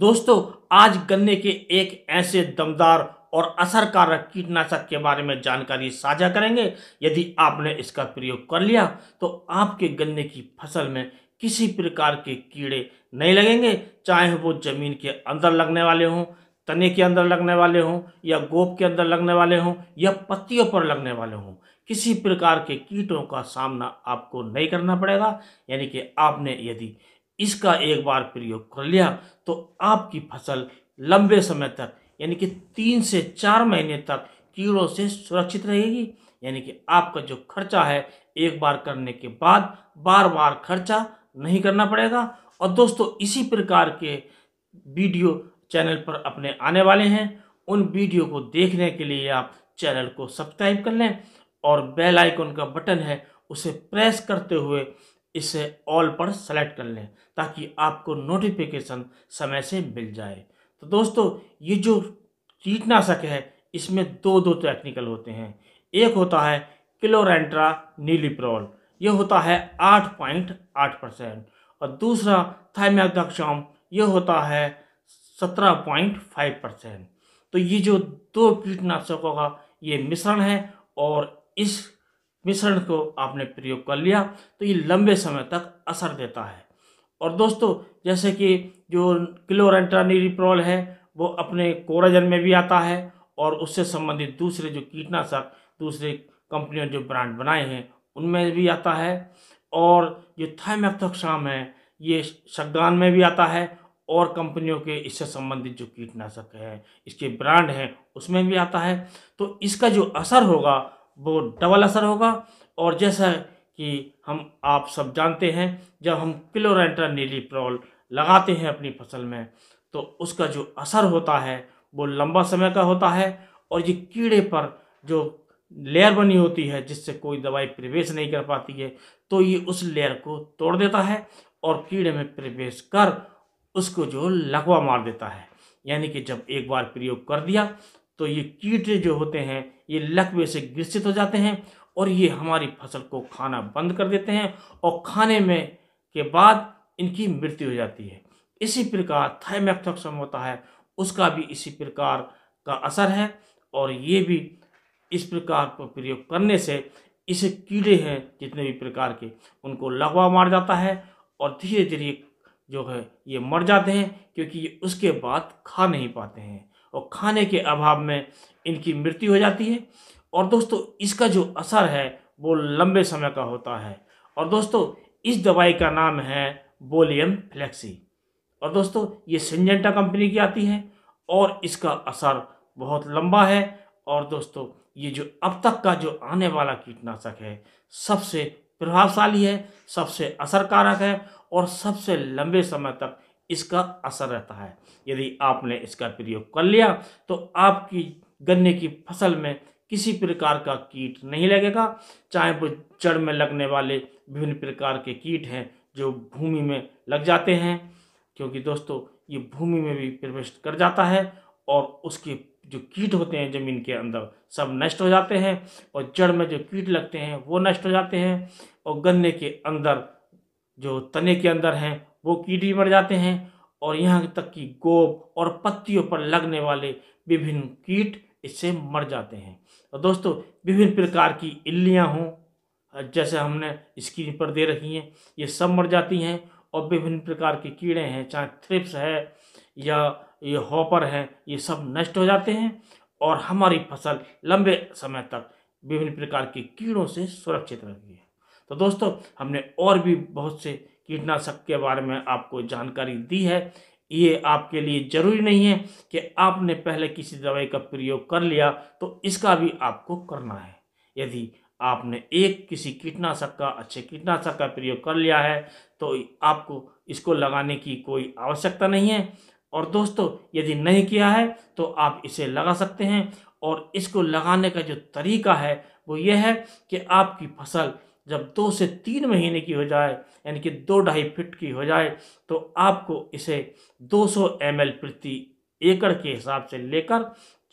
दोस्तों आज गन्ने के एक ऐसे दमदार और असरकारक कीटनाशक के बारे में जानकारी साझा करेंगे यदि आपने इसका प्रयोग कर लिया तो आपके गन्ने की फसल में किसी प्रकार के कीड़े नहीं लगेंगे चाहे वो जमीन के अंदर लगने वाले हों तने के अंदर लगने वाले हों या गोप के अंदर लगने वाले हों या पत्तियों पर लगने वाले हों किसी प्रकार के कीटों का सामना आपको नहीं करना पड़ेगा यानी कि आपने यदि इसका एक बार प्रयोग कर लिया तो आपकी फसल लंबे समय तक यानी कि तीन से चार महीने तक कीड़ों से सुरक्षित रहेगी यानी कि आपका जो खर्चा है एक बार करने के बाद बार बार खर्चा नहीं करना पड़ेगा और दोस्तों इसी प्रकार के वीडियो चैनल पर अपने आने वाले हैं उन वीडियो को देखने के लिए आप चैनल को सब्सक्राइब कर लें और बेल आइकन का बटन है उसे प्रेस करते हुए इसे ऑल पर सेलेक्ट कर लें ताकि आपको नोटिफिकेशन समय से मिल जाए तो दोस्तों ये जो कीटनाशक है इसमें दो दो टेक्निकल होते हैं एक होता है क्लोरेंट्रा नीलिप्रोल ये होता है आठ पॉइंट आठ परसेंट और दूसरा थाइमैक्साम ये होता है सत्रह पॉइंट फाइव परसेंट तो ये जो दो कीटनाशकों का ये मिश्रण है और इस मिश्रण को आपने प्रयोग कर लिया तो ये लंबे समय तक असर देता है और दोस्तों जैसे कि जो क्लोरेंटानिरिप्रोल है वो अपने कोराजन में भी आता है और उससे संबंधित दूसरे जो कीटनाशक दूसरे कंपनियों जो ब्रांड बनाए हैं उनमें भी आता है और जो थाइमेथोक्साम है ये शगान में भी आता है और कंपनियों के इससे संबंधित जो कीटनाशक हैं इसके ब्रांड हैं उसमें भी आता है तो इसका जो असर होगा वो डबल असर होगा और जैसा कि हम आप सब जानते हैं जब हम नीली प्रॉल लगाते हैं अपनी फसल में तो उसका जो असर होता है वो लंबा समय का होता है और ये कीड़े पर जो लेयर बनी होती है जिससे कोई दवाई प्रवेश नहीं कर पाती है तो ये उस लेयर को तोड़ देता है और कीड़े में प्रवेश कर उसको जो लकवा मार देता है यानी कि जब एक बार प्रयोग कर दिया तो ये कीटे जो होते हैं ये लकवे से ग्रसित हो जाते हैं और ये हमारी फसल को खाना बंद कर देते हैं और खाने में के बाद इनकी मृत्यु हो जाती है इसी प्रकार थाइमैक्थोक्सम होता है उसका भी इसी प्रकार का असर है और ये भी इस प्रकार का प्रयोग करने से इसे कीड़े हैं जितने भी प्रकार के उनको लगवा मार जाता है और धीरे धीरे जो है ये मर जाते हैं क्योंकि ये उसके बाद खा नहीं पाते हैं और खाने के अभाव में इनकी मृत्यु हो जाती है और दोस्तों इसका जो असर है वो लंबे समय का होता है और दोस्तों इस दवाई का नाम है बोलियम फ्लेक्सी और दोस्तों ये सिंजेंटा कंपनी की आती है और इसका असर बहुत लंबा है और दोस्तों ये जो अब तक का जो आने वाला कीटनाशक है सबसे प्रभावशाली है सबसे असरकारक है और सबसे लंबे समय तक इसका असर रहता है यदि आपने इसका प्रयोग कर लिया तो आपकी गन्ने की फसल में किसी प्रकार का कीट नहीं लगेगा चाहे वो जड़ में लगने वाले विभिन्न प्रकार के कीट हैं जो भूमि में लग जाते हैं क्योंकि दोस्तों ये भूमि में भी प्रवेश कर जाता है और उसके जो कीट होते हैं ज़मीन के अंदर सब नष्ट हो जाते हैं और जड़ में जो कीट लगते हैं वो नष्ट हो जाते हैं और गन्ने के अंदर जो तने के अंदर हैं वो कीट भी मर जाते हैं और यहाँ तक कि गोब और पत्तियों पर लगने वाले विभिन्न कीट इससे मर जाते हैं और दोस्तों विभिन्न प्रकार की इल्लियाँ हों जैसे हमने स्क्रीन पर दे रखी हैं ये सब मर जाती हैं और विभिन्न प्रकार के कीड़े हैं चाहे थ्रिप्स है या ये हॉपर हैं ये सब नष्ट हो जाते हैं और हमारी फसल लंबे समय तक विभिन्न प्रकार के कीड़ों से सुरक्षित रहती है तो दोस्तों हमने और भी बहुत से कीटनाशक के बारे में आपको जानकारी दी है ये आपके लिए जरूरी नहीं है कि आपने पहले किसी दवाई का प्रयोग कर लिया तो इसका भी आपको करना है यदि आपने एक किसी कीटनाशक का अच्छे कीटनाशक का प्रयोग कर लिया है तो आपको इसको लगाने की कोई आवश्यकता नहीं है और दोस्तों यदि नहीं किया है तो आप इसे लगा सकते हैं और इसको लगाने का जो तरीका है वो ये है कि आपकी फसल जब दो से तीन महीने की हो जाए यानी कि दो ढाई फिट की हो जाए तो आपको इसे 200 सौ प्रति एकड़ के हिसाब से लेकर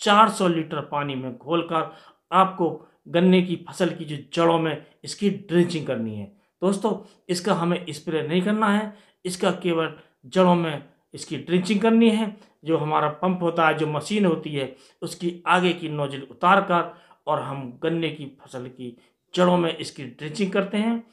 400 लीटर पानी में घोलकर आपको गन्ने की फसल की जो जड़ों में इसकी ड्रेंचिंग करनी है दोस्तों इसका हमें स्प्रे नहीं करना है इसका केवल जड़ों में इसकी ड्रिंचिंग करनी है जो हमारा पंप होता है जो मशीन होती है उसकी आगे की नोजल उतार कर और हम गन्ने की फसल की जड़ों में इसकी ड्रिंचिंग करते हैं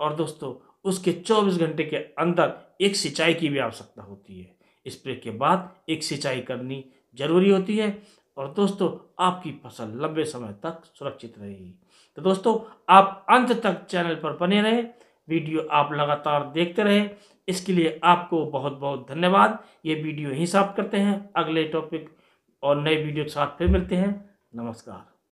और दोस्तों उसके 24 घंटे के अंदर एक सिंचाई की भी आवश्यकता होती है स्प्रे के बाद एक सिंचाई करनी जरूरी होती है और दोस्तों आपकी फसल लंबे समय तक सुरक्षित रहेगी तो दोस्तों आप अंत तक चैनल पर बने रहे वीडियो आप लगातार देखते रहे इसके लिए आपको बहुत बहुत धन्यवाद ये वीडियो ही साफ करते हैं अगले टॉपिक और नए वीडियो के साथ फिर मिलते हैं नमस्कार